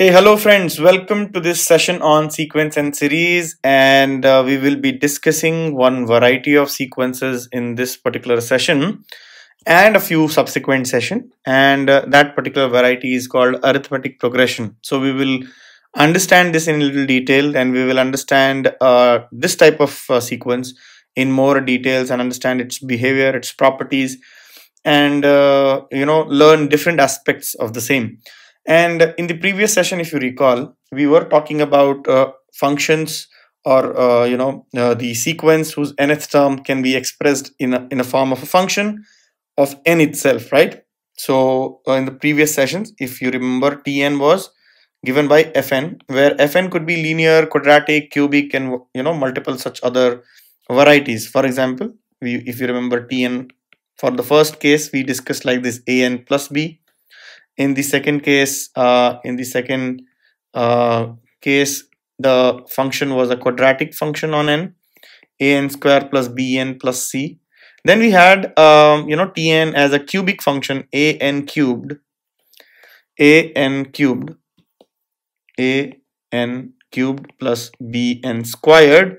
Hey, hello friends. Welcome to this session on sequence and series and uh, we will be discussing one variety of sequences in this particular session and a few subsequent session and uh, that particular variety is called arithmetic progression. So we will understand this in little detail and we will understand uh, this type of uh, sequence in more details and understand its behavior, its properties and uh, you know learn different aspects of the same. And in the previous session, if you recall, we were talking about uh, functions or uh, you know uh, the sequence whose nth term can be expressed in a, in a form of a function of n itself, right? So uh, in the previous sessions, if you remember, Tn was given by Fn, where Fn could be linear, quadratic, cubic, and you know multiple such other varieties. For example, we, if you remember Tn, for the first case, we discussed like this An plus B in the second case uh, in the second uh, case the function was a quadratic function on n an square plus bn plus c then we had um, you know tn as a cubic function an cubed an cubed an cubed plus bn squared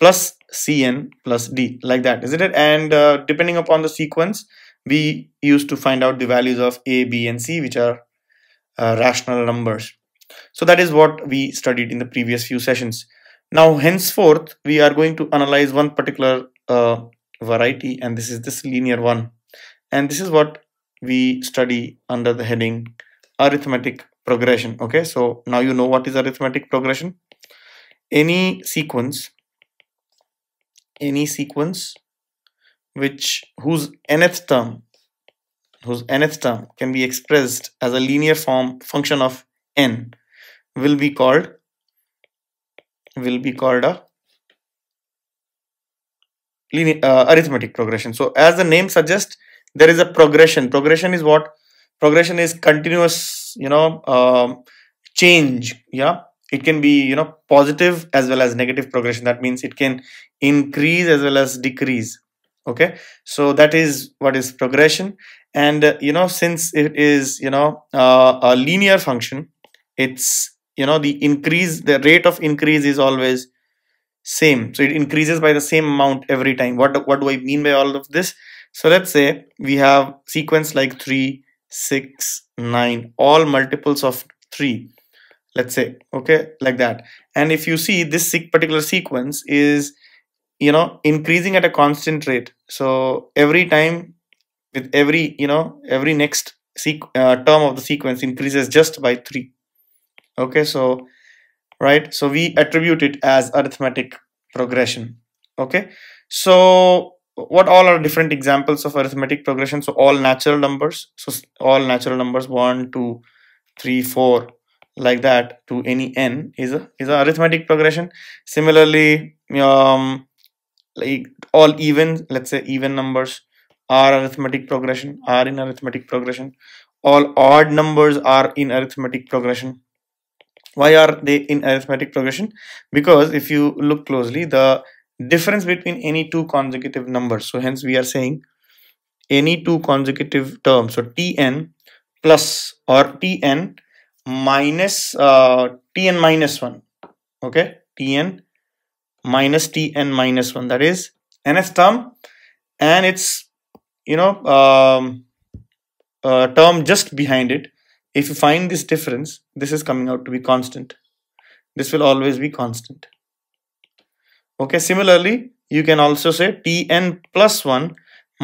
plus cn plus d like that isn't it and uh, depending upon the sequence we used to find out the values of a b and c which are uh, rational numbers so that is what we studied in the previous few sessions now henceforth we are going to analyze one particular uh, variety and this is this linear one and this is what we study under the heading arithmetic progression okay so now you know what is arithmetic progression any sequence any sequence which whose nth term whose nth term can be expressed as a linear form function of n will be called will be called a linear uh, arithmetic progression so as the name suggests there is a progression progression is what progression is continuous you know uh, change yeah it can be you know positive as well as negative progression that means it can increase as well as decrease okay so that is what is progression and uh, you know since it is you know uh, a linear function it's you know the increase the rate of increase is always same so it increases by the same amount every time what what do i mean by all of this so let's say we have sequence like 3 6 9 all multiples of 3 let's say okay like that and if you see this particular sequence is you know increasing at a constant rate so every time with every you know every next sequ- uh, term of the sequence increases just by 3 okay so right so we attribute it as arithmetic progression okay so what all are different examples of arithmetic progression so all natural numbers so all natural numbers 1 2 3 4 like that to any n is a is a arithmetic progression similarly um like all even let's say even numbers are arithmetic progression are in arithmetic progression all odd numbers are in arithmetic progression why are they in arithmetic progression because if you look closely the difference between any two consecutive numbers so hence we are saying any two consecutive terms so tn plus or tn minus uh, tn minus 1 okay tn minus tn minus 1 that is nth term and its you know um, term just behind it if you find this difference this is coming out to be constant this will always be constant okay similarly you can also say tn plus 1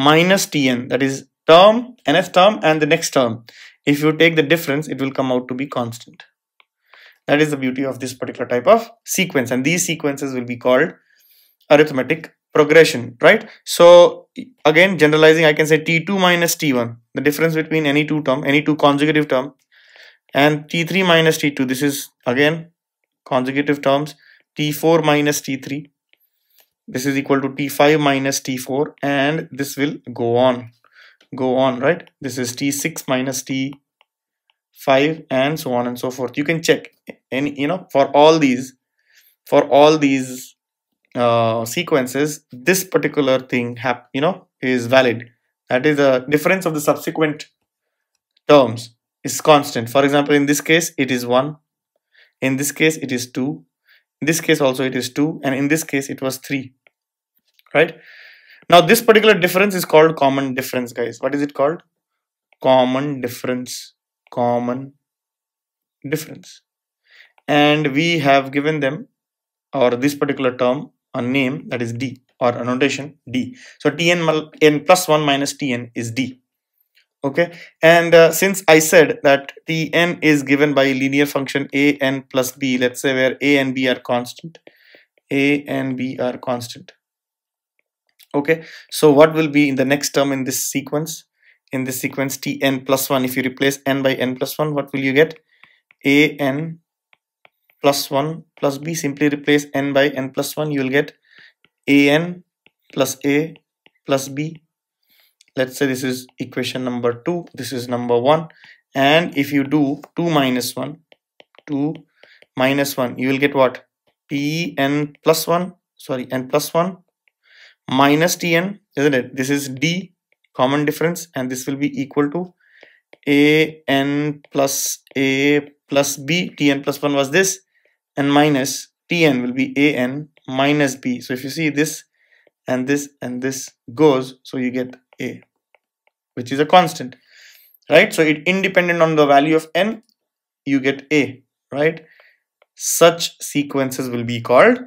minus tn that is term nth term and the next term if you take the difference it will come out to be constant that is the beauty of this particular type of sequence. And these sequences will be called arithmetic progression, right? So again, generalizing, I can say T2 minus T1, the difference between any two term, any two consecutive term and T3 minus T2. This is again consecutive terms T4 minus T3. This is equal to T5 minus T4 and this will go on, go on, right? This is T6 minus T 5 and so on and so forth you can check any you know for all these for all these uh, sequences this particular thing hap you know is valid that is the difference of the subsequent terms is constant for example in this case it is 1 in this case it is 2 in this case also it is 2 and in this case it was 3 right now this particular difference is called common difference guys what is it called common difference common difference and we have given them or this particular term a name that is d or a notation d so tn n plus 1 minus tn is d okay and uh, since i said that tn is given by linear function a n plus b let's say where a and b are constant a and b are constant okay so what will be in the next term in this sequence in this sequence tn plus 1 if you replace n by n plus 1 what will you get a n plus 1 plus b simply replace n by n plus 1 you will get a n plus a plus b let's say this is equation number 2 this is number 1 and if you do 2 minus 1 2 minus 1 you will get what P n plus plus 1 sorry n plus 1 minus tn isn't it this is d common difference and this will be equal to a n plus a plus b t n plus plus 1 was this and minus tn will be a n minus b so if you see this and this and this goes so you get a which is a constant right so it independent on the value of n you get a right such sequences will be called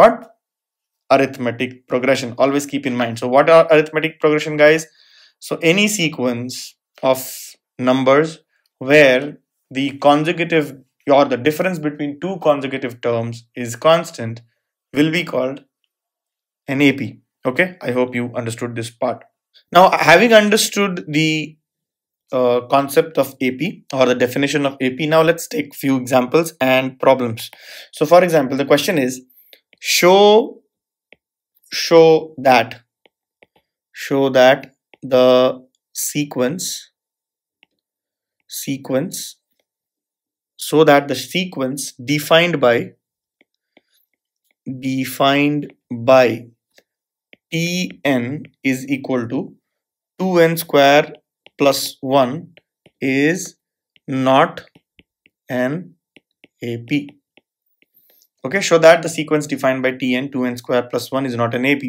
what arithmetic progression always keep in mind so what are arithmetic progression guys so any sequence of numbers where the consecutive or the difference between two consecutive terms is constant will be called an AP. Okay, I hope you understood this part. Now, having understood the uh, concept of AP or the definition of AP, now let's take few examples and problems. So, for example, the question is show show that show that the sequence sequence so that the sequence defined by defined by tn is equal to 2n square plus 1 is not an AP. Okay, so that the sequence defined by Tn 2n square plus 1 is not an AP.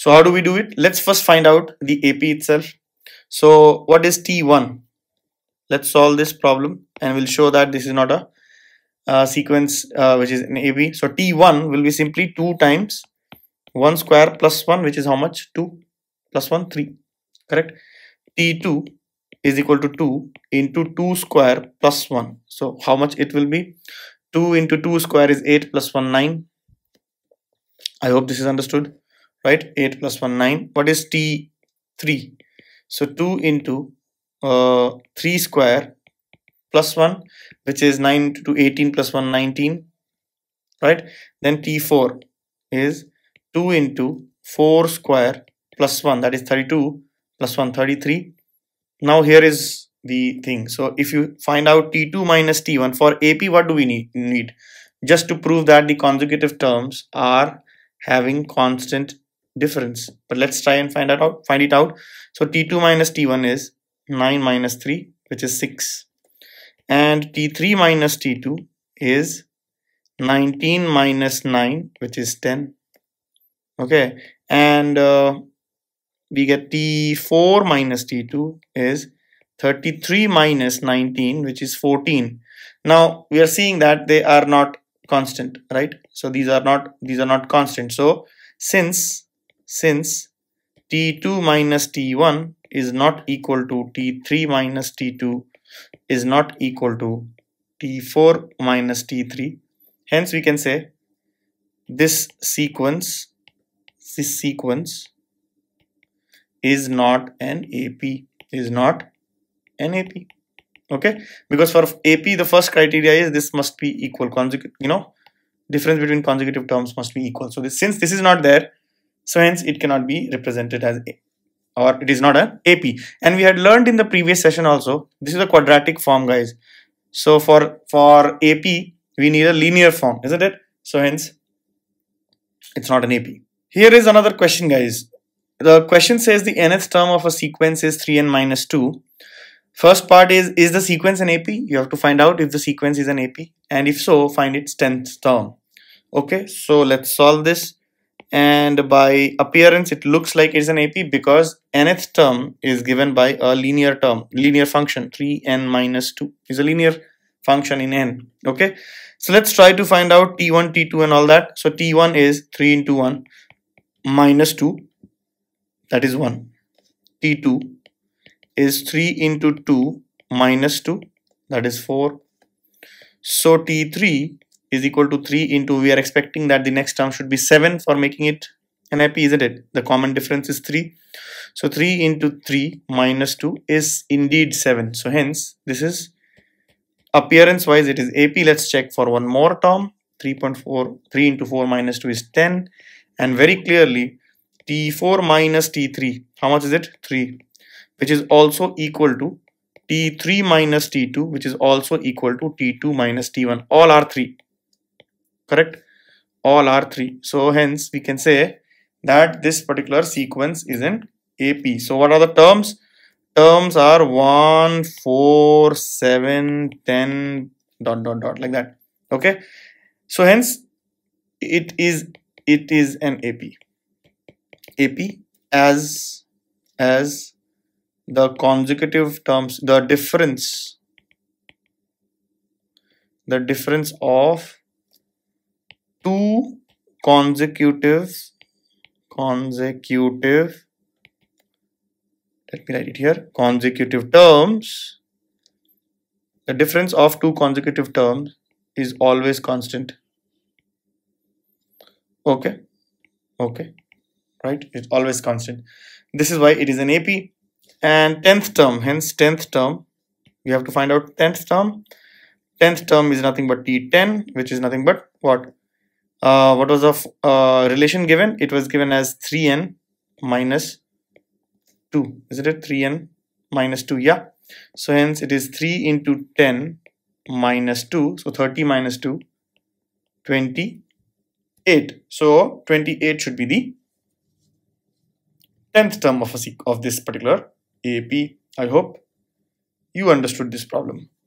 So how do we do it? Let's first find out the AP itself. So what is T1? Let's solve this problem and we'll show that this is not a uh, sequence uh, which is an AB. So T1 will be simply 2 times 1 square plus 1 which is how much? 2 plus 1 3 correct? T2 is equal to 2 into 2 square plus 1. So how much it will be? 2 into 2 square is 8 plus 1 9. I hope this is understood right 8 plus 1 9 what is t3 so 2 into uh, 3 square plus 1 which is 9 to 18 plus 1 19 right then t4 is 2 into 4 square plus 1 that is 32 plus 1 33 now here is the thing so if you find out t2 minus t1 for ap what do we need need just to prove that the consecutive terms are having constant difference but let's try and find that out find it out so t2 minus t1 is 9 minus 3 which is 6 and t3 minus t2 is 19 minus 9 which is 10 okay and uh, we get t4 minus t2 is 33 minus 19 which is 14 now we are seeing that they are not constant right so these are not these are not constant so since since T2 minus T1 is not equal to T3 minus T2 is not equal to T4 minus T3. Hence we can say this sequence, this sequence is not an AP, is not an AP. Okay, because for AP the first criteria is this must be equal, consecutive, you know, difference between consecutive terms must be equal. So this, since this is not there, so hence it cannot be represented as A or it is not a AP. And we had learned in the previous session also, this is a quadratic form guys. So for, for AP, we need a linear form, isn't it? So hence it's not an AP. Here is another question guys. The question says the nth term of a sequence is 3n minus 2. First part is, is the sequence an AP? You have to find out if the sequence is an AP. And if so, find its 10th term. Okay, so let's solve this and by appearance it looks like it's an AP because nth term is given by a linear term linear function 3n minus 2 is a linear function in n okay so let's try to find out t1 t2 and all that so t1 is 3 into 1 minus 2 that is 1 t2 is 3 into 2 minus 2 that is 4 so t3 is equal to 3 into we are expecting that the next term should be 7 for making it NIP isn't it the common difference is 3 so 3 into 3 minus 2 is indeed 7 so hence this is appearance wise it is AP let's check for one more term 3.4 3 into 4 minus 2 is 10 and very clearly T4 minus T3 how much is it 3 which is also equal to T3 minus T2 which is also equal to T2 minus T1 all are 3 correct all are 3 so hence we can say that this particular sequence is an AP so what are the terms terms are 1 4 7 10 dot dot dot like that okay so hence it is it is an AP AP as as the consecutive terms the difference the difference of two consecutive consecutive let me write it here consecutive terms the difference of two consecutive terms is always constant okay okay right it's always constant this is why it is an AP and 10th term hence 10th term we have to find out 10th term 10th term is nothing but T10 which is nothing but what uh, what was the uh, relation given it was given as 3n minus 2 is it 3n minus 2 yeah so hence it is 3 into 10 minus 2 so 30 minus 2 28 so 28 should be the 10th term of a of this particular AP I hope you understood this problem